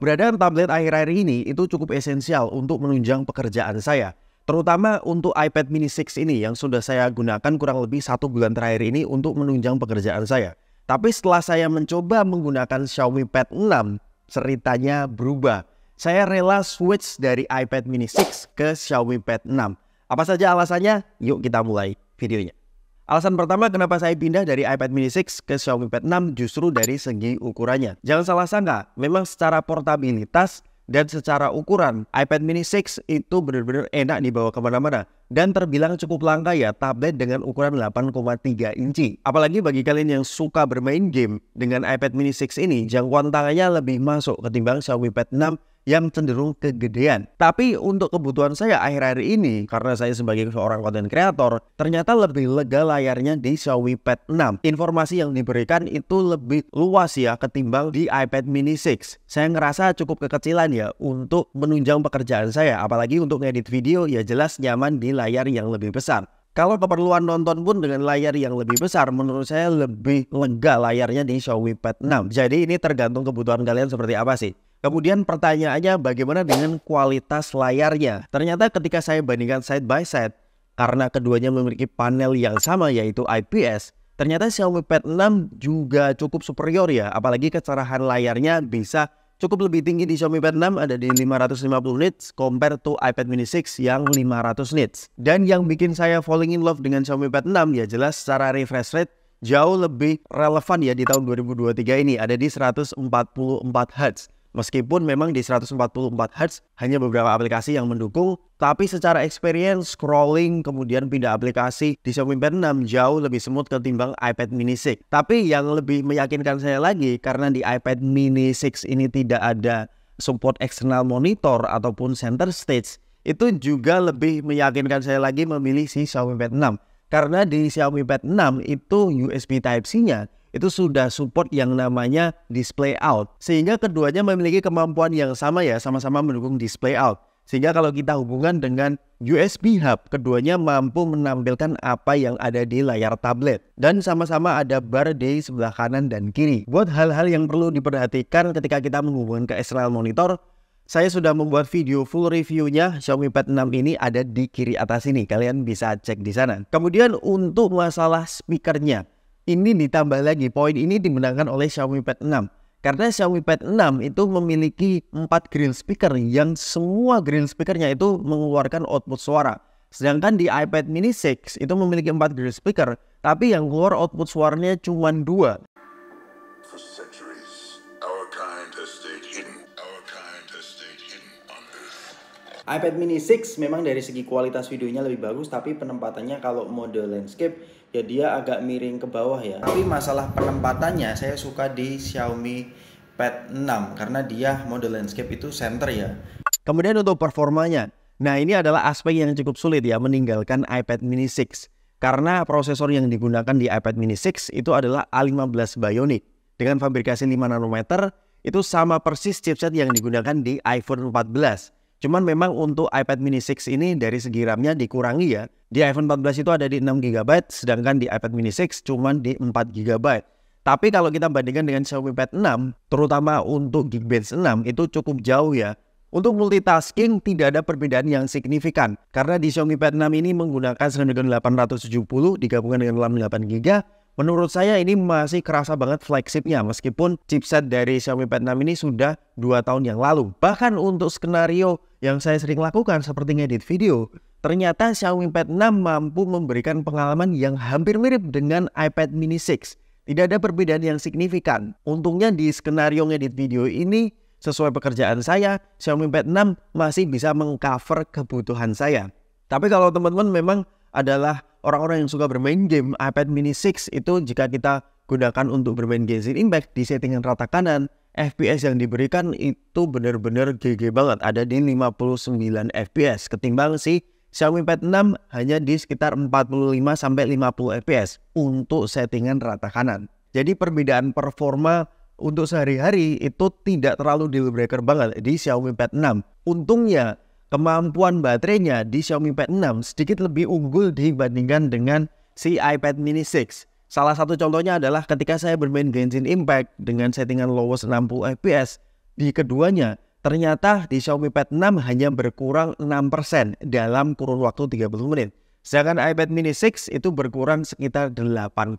Keberadaan tablet akhir-akhir ini itu cukup esensial untuk menunjang pekerjaan saya. Terutama untuk iPad mini 6 ini yang sudah saya gunakan kurang lebih satu bulan terakhir ini untuk menunjang pekerjaan saya. Tapi setelah saya mencoba menggunakan Xiaomi Pad 6, ceritanya berubah. Saya rela switch dari iPad mini 6 ke Xiaomi Pad 6. Apa saja alasannya? Yuk kita mulai videonya. Alasan pertama kenapa saya pindah dari iPad mini 6 ke Xiaomi Pad 6 justru dari segi ukurannya. Jangan salah sangka, memang secara portabilitas dan secara ukuran iPad mini 6 itu benar-benar enak dibawa kemana-mana dan terbilang cukup langka ya tablet dengan ukuran 8,3 inci. Apalagi bagi kalian yang suka bermain game, dengan iPad mini 6 ini jangkauan tangannya lebih masuk ketimbang Xiaomi Pad 6 yang cenderung kegedean. Tapi untuk kebutuhan saya akhir-akhir ini, karena saya sebagai seorang content creator, ternyata lebih lega layarnya di Xiaomi Pad 6. Informasi yang diberikan itu lebih luas ya ketimbang di iPad mini 6. Saya ngerasa cukup kekecilan ya untuk menunjang pekerjaan saya, apalagi untuk edit video ya jelas nyaman di layar yang lebih besar. Kalau keperluan nonton pun dengan layar yang lebih besar, menurut saya lebih lega layarnya di Xiaomi Pad 6. Jadi ini tergantung kebutuhan kalian seperti apa sih. Kemudian pertanyaannya bagaimana dengan kualitas layarnya? Ternyata ketika saya bandingkan side by side, karena keduanya memiliki panel yang sama yaitu IPS, ternyata Xiaomi Pad 6 juga cukup superior ya, apalagi kecerahan layarnya bisa cukup lebih tinggi di Xiaomi Pad 6 ada di 550 nits compared to iPad mini 6 yang 500 nits. Dan yang bikin saya falling in love dengan Xiaomi Pad 6 ya jelas secara refresh rate jauh lebih relevan ya di tahun 2023 ini ada di 144 Hz Meskipun memang di 144 Hz hanya beberapa aplikasi yang mendukung, tapi secara experience scrolling kemudian pindah aplikasi di Xiaomi Pad 6 jauh lebih smooth ketimbang iPad mini 6. Tapi yang lebih meyakinkan saya lagi karena di iPad mini 6 ini tidak ada support external monitor ataupun center stage, itu juga lebih meyakinkan saya lagi memilih si Xiaomi Pad 6. Karena di Xiaomi Pad 6 itu USB Type-C-nya itu sudah support yang namanya display out. Sehingga keduanya memiliki kemampuan yang sama ya, sama-sama mendukung display out. Sehingga kalau kita hubungan dengan USB hub, keduanya mampu menampilkan apa yang ada di layar tablet. Dan sama-sama ada bar di sebelah kanan dan kiri. Buat hal-hal yang perlu diperhatikan ketika kita menghubungkan ke external monitor, saya sudah membuat video full reviewnya Xiaomi Pad 6 ini ada di kiri atas ini. Kalian bisa cek di sana. Kemudian untuk masalah speakernya, ini ditambah lagi poin ini dimenangkan oleh Xiaomi Pad 6 karena Xiaomi Pad 6 itu memiliki empat grill speaker yang semua grill speakernya itu mengeluarkan output suara sedangkan di iPad mini 6 itu memiliki empat grill speaker tapi yang keluar output suaranya cuma dua iPad mini 6 memang dari segi kualitas videonya lebih bagus tapi penempatannya kalau mode landscape ya dia agak miring ke bawah ya. Tapi masalah penempatannya saya suka di Xiaomi Pad 6 karena dia model landscape itu center ya. Kemudian untuk performanya. Nah, ini adalah aspek yang cukup sulit ya meninggalkan iPad mini 6 karena prosesor yang digunakan di iPad mini 6 itu adalah A15 Bionic dengan fabrikasi 5 nanometer itu sama persis chipset yang digunakan di iPhone 14 Cuman memang untuk iPad mini 6 ini dari segi RAM-nya dikurangi ya. Di iPhone 14 itu ada di 6 GB, sedangkan di iPad mini 6 cuman di 4 GB. Tapi kalau kita bandingkan dengan Xiaomi Pad 6, terutama untuk Geekbench 6 itu cukup jauh ya. Untuk multitasking tidak ada perbedaan yang signifikan karena di Xiaomi Pad 6 ini menggunakan Snapdragon 870 digabungkan dengan RAM 8 GB. Menurut saya ini masih kerasa banget flagshipnya meskipun chipset dari Xiaomi Pad 6 ini sudah 2 tahun yang lalu. Bahkan untuk skenario yang saya sering lakukan seperti ngedit video, ternyata Xiaomi Pad 6 mampu memberikan pengalaman yang hampir mirip dengan iPad mini 6. Tidak ada perbedaan yang signifikan. Untungnya di skenario ngedit video ini, sesuai pekerjaan saya, Xiaomi Pad 6 masih bisa mengcover kebutuhan saya. Tapi kalau teman-teman memang adalah orang-orang yang suka bermain game, iPad mini 6 itu jika kita gunakan untuk bermain game Genshin Impact di settingan rata kanan, FPS yang diberikan itu benar-benar GG banget ada di 59 FPS ketimbang si Xiaomi Pad 6 hanya di sekitar 45 sampai 50 FPS untuk settingan rata kanan. Jadi perbedaan performa untuk sehari-hari itu tidak terlalu deal breaker banget di Xiaomi Pad 6. Untungnya kemampuan baterainya di Xiaomi Pad 6 sedikit lebih unggul dibandingkan dengan si iPad mini 6 Salah satu contohnya adalah ketika saya bermain Genshin Impact dengan settingan lowest 60 fps di keduanya ternyata di Xiaomi Pad 6 hanya berkurang 6% dalam kurun waktu 30 menit. Sedangkan iPad mini 6 itu berkurang sekitar 8%.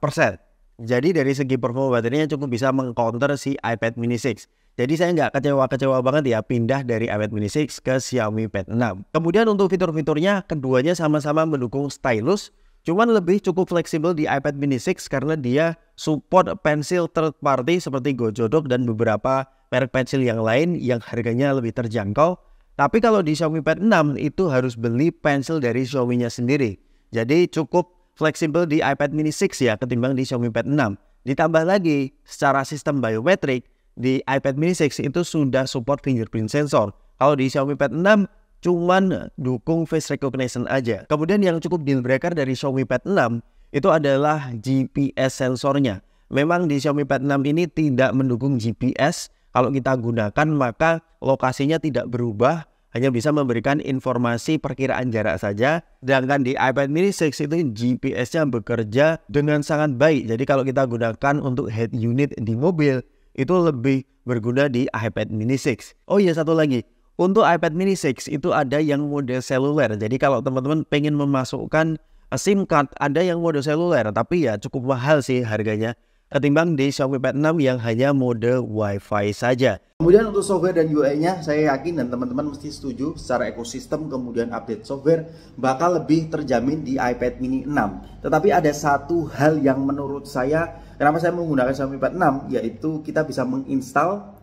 Jadi dari segi performa baterainya cukup bisa mengcounter si iPad mini 6. Jadi saya nggak kecewa-kecewa banget ya pindah dari iPad mini 6 ke Xiaomi Pad 6. Kemudian untuk fitur-fiturnya, keduanya sama-sama mendukung stylus Cuman lebih cukup fleksibel di iPad mini 6 karena dia support pensil third party seperti Gojodok dan beberapa merek pensil yang lain yang harganya lebih terjangkau. Tapi kalau di Xiaomi Pad 6 itu harus beli pensil dari Xiaomi-nya sendiri. Jadi cukup fleksibel di iPad mini 6 ya ketimbang di Xiaomi Pad 6. Ditambah lagi secara sistem biometrik di iPad mini 6 itu sudah support fingerprint sensor. Kalau di Xiaomi Pad 6 cuman dukung face recognition aja. Kemudian yang cukup deal breaker dari Xiaomi Pad 6 itu adalah GPS sensornya. Memang di Xiaomi Pad 6 ini tidak mendukung GPS. Kalau kita gunakan maka lokasinya tidak berubah, hanya bisa memberikan informasi perkiraan jarak saja. Sedangkan di iPad mini 6 itu GPS-nya bekerja dengan sangat baik. Jadi kalau kita gunakan untuk head unit di mobil, itu lebih berguna di iPad mini 6. Oh iya satu lagi, untuk iPad mini 6 itu ada yang mode seluler. Jadi kalau teman-teman pengen memasukkan eh, SIM card, ada yang mode seluler. Tapi ya cukup mahal sih harganya ketimbang di Xiaomi Pad 6 yang hanya mode WiFi saja. Kemudian untuk software dan UI-nya, saya yakin dan teman-teman mesti setuju secara ekosistem kemudian update software bakal lebih terjamin di iPad mini 6. Tetapi ada satu hal yang menurut saya, kenapa saya menggunakan Xiaomi Pad 6, yaitu kita bisa menginstal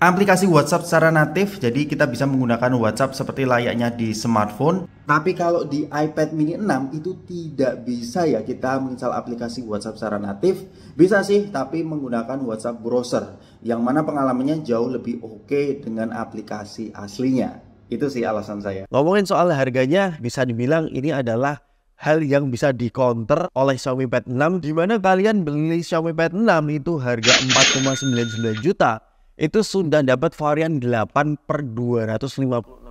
aplikasi WhatsApp secara natif, jadi kita bisa menggunakan WhatsApp seperti layaknya di smartphone. Tapi kalau di iPad mini 6 itu tidak bisa ya kita menginstal aplikasi WhatsApp secara natif. Bisa sih, tapi menggunakan WhatsApp browser, yang mana pengalamannya jauh lebih oke okay dengan aplikasi aslinya. Itu sih alasan saya. Ngomongin soal harganya, bisa dibilang ini adalah hal yang bisa dikonter oleh Xiaomi Pad 6 di mana kalian beli Xiaomi Pad 6 itu harga 4,99 juta itu sudah dapat varian 8 per 256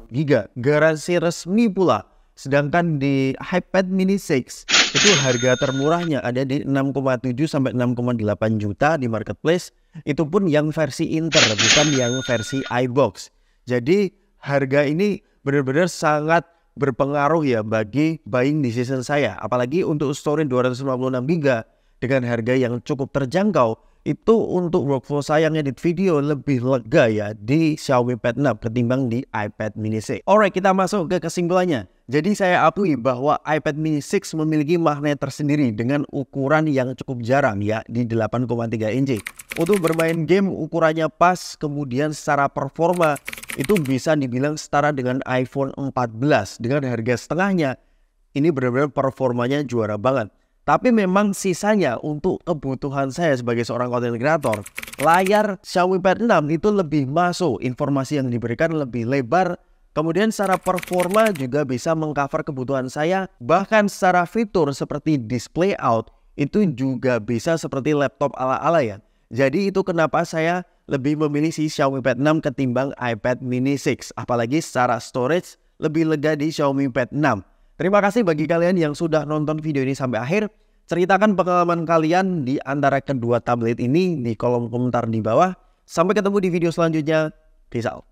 giga, Garansi resmi pula. Sedangkan di iPad mini 6 itu harga termurahnya ada di 6,7 sampai 6,8 juta di marketplace. Itu pun yang versi Inter bukan yang versi iBox. Jadi harga ini benar-benar sangat berpengaruh ya bagi buying decision saya. Apalagi untuk storage 256 giga dengan harga yang cukup terjangkau itu untuk workflow saya ngedit video lebih lega ya di Xiaomi Pad 6 ketimbang di iPad mini 6. Alright, kita masuk ke kesimpulannya. Jadi saya akui bahwa iPad mini 6 memiliki magnet tersendiri dengan ukuran yang cukup jarang ya di 8,3 inci. Untuk bermain game ukurannya pas, kemudian secara performa itu bisa dibilang setara dengan iPhone 14 dengan harga setengahnya. Ini benar-benar performanya juara banget. Tapi memang sisanya untuk kebutuhan saya sebagai seorang content creator, layar Xiaomi Pad 6 itu lebih masuk, informasi yang diberikan lebih lebar, Kemudian secara performa juga bisa mengcover kebutuhan saya, bahkan secara fitur seperti display out itu juga bisa seperti laptop ala-ala ya. Jadi itu kenapa saya lebih memilih si Xiaomi Pad 6 ketimbang iPad mini 6, apalagi secara storage lebih lega di Xiaomi Pad 6. Terima kasih bagi kalian yang sudah nonton video ini sampai akhir. Ceritakan pengalaman kalian di antara kedua tablet ini di kolom komentar di bawah. Sampai ketemu di video selanjutnya. Peace out.